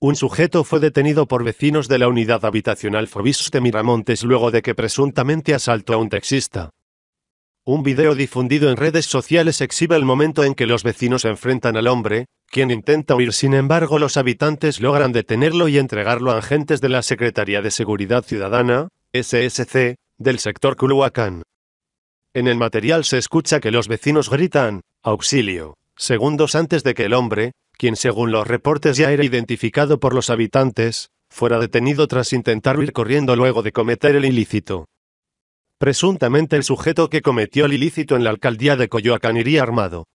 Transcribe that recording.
Un sujeto fue detenido por vecinos de la unidad habitacional Fobis de Miramontes luego de que presuntamente asaltó a un taxista. Un video difundido en redes sociales exhibe el momento en que los vecinos enfrentan al hombre, quien intenta huir, sin embargo los habitantes logran detenerlo y entregarlo a agentes de la Secretaría de Seguridad Ciudadana, SSC, del sector Culhuacán. En el material se escucha que los vecinos gritan, auxilio, segundos antes de que el hombre, quien según los reportes ya era identificado por los habitantes, fuera detenido tras intentar huir corriendo luego de cometer el ilícito. Presuntamente el sujeto que cometió el ilícito en la alcaldía de Coyoacán iría armado.